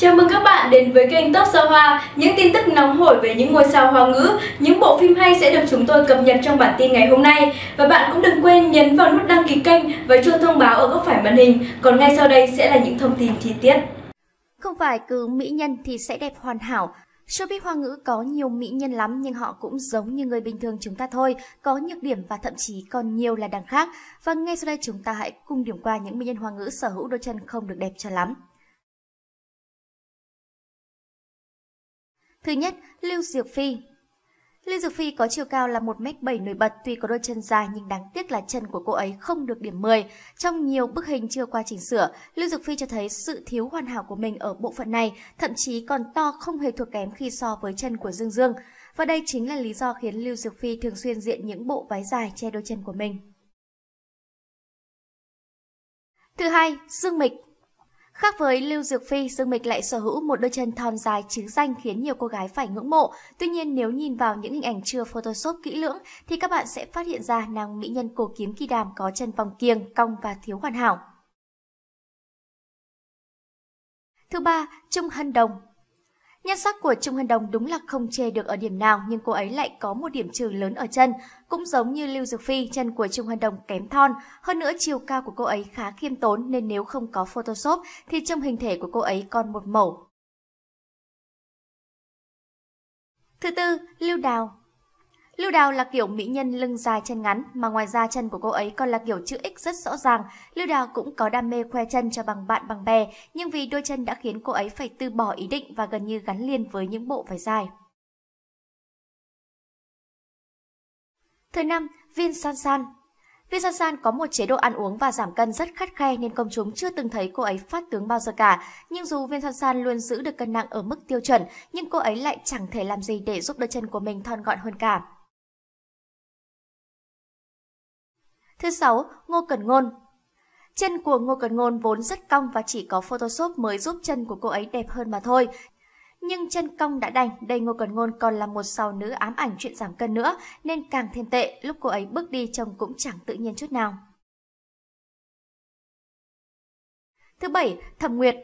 Chào mừng các bạn đến với kênh Top Sao Hoa, những tin tức nóng hổi về những ngôi sao hoa ngữ, những bộ phim hay sẽ được chúng tôi cập nhật trong bản tin ngày hôm nay. Và bạn cũng đừng quên nhấn vào nút đăng ký kênh và chuông thông báo ở góc phải màn hình, còn ngay sau đây sẽ là những thông tin chi tiết. Không phải cứ mỹ nhân thì sẽ đẹp hoàn hảo, Showbiz hoa ngữ có nhiều mỹ nhân lắm nhưng họ cũng giống như người bình thường chúng ta thôi, có nhược điểm và thậm chí còn nhiều là đằng khác. Và ngay sau đây chúng ta hãy cùng điểm qua những mỹ nhân hoa ngữ sở hữu đôi chân không được đẹp cho lắm. Thứ nhất, Lưu Diệp Phi. Lưu Diệp Phi có chiều cao là 1m7 nổi bật, tuy có đôi chân dài nhưng đáng tiếc là chân của cô ấy không được điểm 10. Trong nhiều bức hình chưa qua chỉnh sửa, Lưu Diệp Phi cho thấy sự thiếu hoàn hảo của mình ở bộ phận này, thậm chí còn to không hề thuộc kém khi so với chân của Dương Dương. Và đây chính là lý do khiến Lưu Diệp Phi thường xuyên diện những bộ váy dài che đôi chân của mình. Thứ hai, Dương Mịch Khác với Lưu Dược Phi, Dương Mịch lại sở hữu một đôi chân thon dài chứ danh khiến nhiều cô gái phải ngưỡng mộ. Tuy nhiên nếu nhìn vào những hình ảnh chưa photoshop kỹ lưỡng thì các bạn sẽ phát hiện ra nàng mỹ nhân cổ kiếm kỳ đàm có chân vòng kiêng, cong và thiếu hoàn hảo. Thứ ba, Trung Hân Đồng Nhân sắc của Trung Hân Đồng đúng là không chê được ở điểm nào nhưng cô ấy lại có một điểm trừ lớn ở chân. Cũng giống như Lưu Dược Phi, chân của Trung Hân Đồng kém thon. Hơn nữa chiều cao của cô ấy khá khiêm tốn nên nếu không có Photoshop thì trong hình thể của cô ấy còn một mẩu. Thứ tư, Lưu Đào Lưu Đào là kiểu mỹ nhân lưng dài chân ngắn, mà ngoài ra chân của cô ấy còn là kiểu chữ X rất rõ ràng. Lưu Đào cũng có đam mê khoe chân cho bằng bạn bằng bè, nhưng vì đôi chân đã khiến cô ấy phải từ bỏ ý định và gần như gắn liền với những bộ vải dài. Thứ năm, Vin San San Vin San San có một chế độ ăn uống và giảm cân rất khắt khe nên công chúng chưa từng thấy cô ấy phát tướng bao giờ cả. Nhưng dù Vin San San luôn giữ được cân nặng ở mức tiêu chuẩn, nhưng cô ấy lại chẳng thể làm gì để giúp đôi chân của mình thon gọn hơn cả. Thứ sáu, Ngô cẩn Ngôn Chân của Ngô cẩn Ngôn vốn rất cong và chỉ có Photoshop mới giúp chân của cô ấy đẹp hơn mà thôi. Nhưng chân cong đã đành, đây Ngô cẩn Ngôn còn là một sao nữ ám ảnh chuyện giảm cân nữa, nên càng thêm tệ, lúc cô ấy bước đi trông cũng chẳng tự nhiên chút nào. Thứ bảy, Thẩm Nguyệt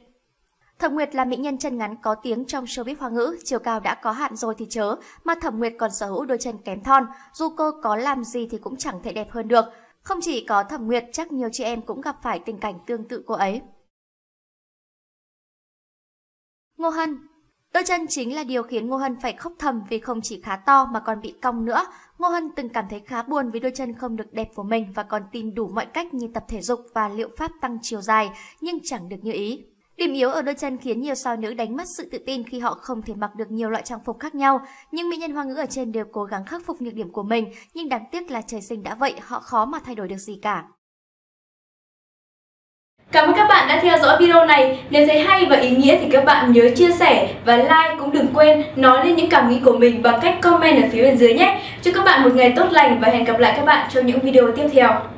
Thẩm Nguyệt là mỹ nhân chân ngắn có tiếng trong showbiz hoa ngữ, chiều cao đã có hạn rồi thì chớ, mà Thẩm Nguyệt còn sở hữu đôi chân kém thon, dù cô có làm gì thì cũng chẳng thể đẹp hơn được. Không chỉ có Thẩm Nguyệt, chắc nhiều chị em cũng gặp phải tình cảnh tương tự cô ấy. Ngô Hân Đôi chân chính là điều khiến Ngô Hân phải khóc thầm vì không chỉ khá to mà còn bị cong nữa. Ngô Hân từng cảm thấy khá buồn vì đôi chân không được đẹp của mình và còn tìm đủ mọi cách như tập thể dục và liệu pháp tăng chiều dài, nhưng chẳng được như ý. Điểm yếu ở đôi chân khiến nhiều sao nữ đánh mất sự tự tin khi họ không thể mặc được nhiều loại trang phục khác nhau. Nhưng mỹ nhân hoa ngữ ở trên đều cố gắng khắc phục nhược điểm của mình, nhưng đáng tiếc là trời sinh đã vậy, họ khó mà thay đổi được gì cả. Cảm ơn các bạn đã theo dõi video này. Nếu thấy hay và ý nghĩa thì các bạn nhớ chia sẻ và like cũng đừng quên nói lên những cảm nghĩ của mình bằng cách comment ở phía bên dưới nhé. Chúc các bạn một ngày tốt lành và hẹn gặp lại các bạn trong những video tiếp theo.